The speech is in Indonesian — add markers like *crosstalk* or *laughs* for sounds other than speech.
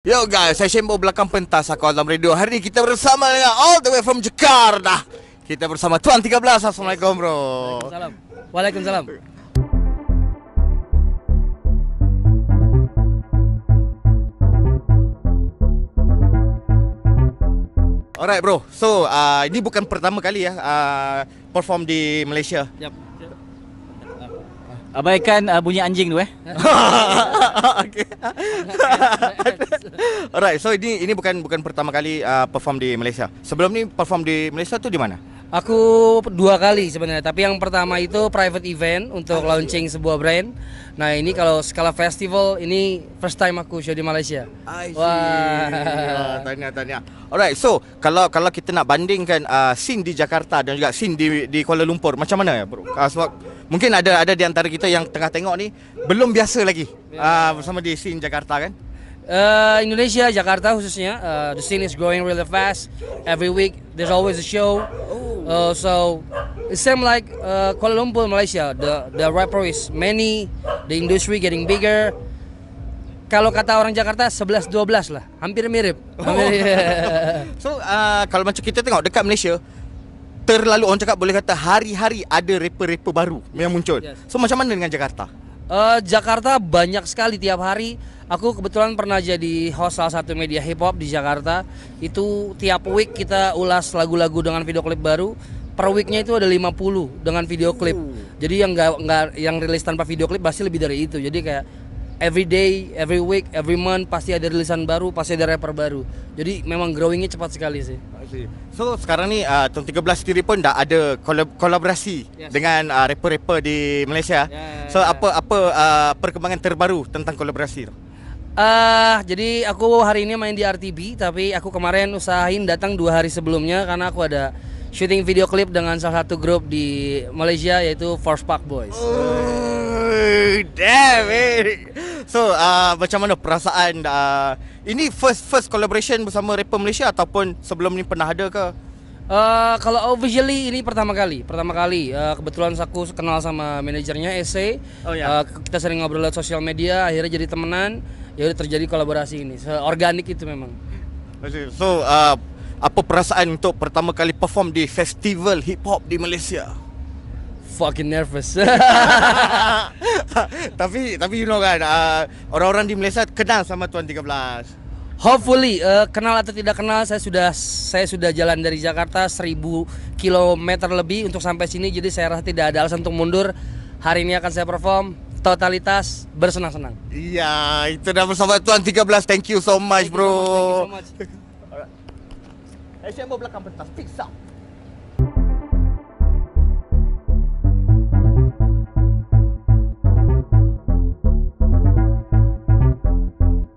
Yo guys, saya sembuh belakang pentas aku dalam radio Hari ini kita bersama dengan all the way from Jakarta Kita bersama Tuan 13 Assalamualaikum bro Waalaikumsalam Waalaikumsalam Alright bro, so uh, ini bukan pertama kali ya uh, Perform di Malaysia yep. Abaikan uh, bunyi anjing tu eh. *laughs* Alright, so ini ini bukan bukan pertama kali uh, perform di Malaysia. Sebelum ni perform di Malaysia tu di mana? Aku dua kali sebenarnya, tapi yang pertama itu private event untuk launching sebuah brand. Nah ini kalau skala festival ini first time aku show di Malaysia. Wah, tanya-tanya. Alright, so kalau kalau kita nak bandingkan uh, scene di Jakarta dan juga scene di di Kuala Lumpur, macam mana ya, bro? Uh, sebab mungkin ada ada di antara kita yang tengah tengok ni belum biasa lagi ya. uh, bersama di scene Jakarta kan? Uh, Indonesia, Jakarta khususnya, uh, the scene is growing really fast. Every week there's always a show. Oh. Uh, so it's same like uh, Kuala Lumpur, Malaysia, the the rapper is many, the industry getting bigger. Kalau kata orang Jakarta 11 12 lah, hampir mirip. Hampir, *laughs* yeah. Oh. *laughs* so uh, kalau macam kita tengok dekat Malaysia terlalu orang cakap boleh kata hari-hari ada rapper-rapper baru yes. yang muncul. Yes. So macam mana dengan Jakarta? Uh, Jakarta banyak sekali tiap hari Aku kebetulan pernah jadi host salah satu media hip hop di Jakarta. Itu tiap week kita ulas lagu-lagu dengan video klip baru. Per weeknya itu ada 50 dengan video klip. Jadi yang nggak nggak yang rilis tanpa video klip pasti lebih dari itu. Jadi kayak every day, every week, every month pasti ada rilisan baru, pasti ada rapper baru. Jadi memang growingnya cepat sekali sih. So sekarang ni uh, tahun 13 sendiri pun dah ada kolab- kolaborasi yes. dengan rapper uh, rapper-rapper di Malaysia. Yeah, ya, so yeah. apa apa uh, perkembangan terbaru tentang kolaborasi tu? Uh, jadi aku hari ini main di RTB tapi aku kemarin usahain datang dua hari sebelumnya karena aku ada syuting video klip dengan salah satu grup di Malaysia yaitu Force Park Boys. Oh, damn it. Eh. So, uh, macam mana perasaan uh, ini first first collaboration bersama rapper Malaysia ataupun sebelum ni pernah ada ke? Uh, kalau officially ini pertama kali, pertama kali uh, kebetulan aku kenal sama manajernya Ese. Oh Yeah. Ya. Uh, kita sering ngobrol lewat sosial media, akhirnya jadi temenan ya udah terjadi kolaborasi ini seorganik itu memang so uh, apa perasaan untuk pertama kali perform di festival hip hop di Malaysia fucking nervous. *laughs* *laughs* tapi tapi you know kan orang uh, orang-orang di Malaysia kenal sama Tuan 13. Hopefully uh, kenal atau tidak kenal saya sudah saya sudah jalan dari Jakarta 1000 km lebih untuk sampai sini jadi saya rasa tidak ada alasan untuk mundur. Hari ini akan saya perform totalitas bersenang-senang. Iya, itu dah bersama Tuan 13. Thank you so much, thank bro. You so much, thank you so much. Alright. Eh, saya mau belakang pentas. Peace out.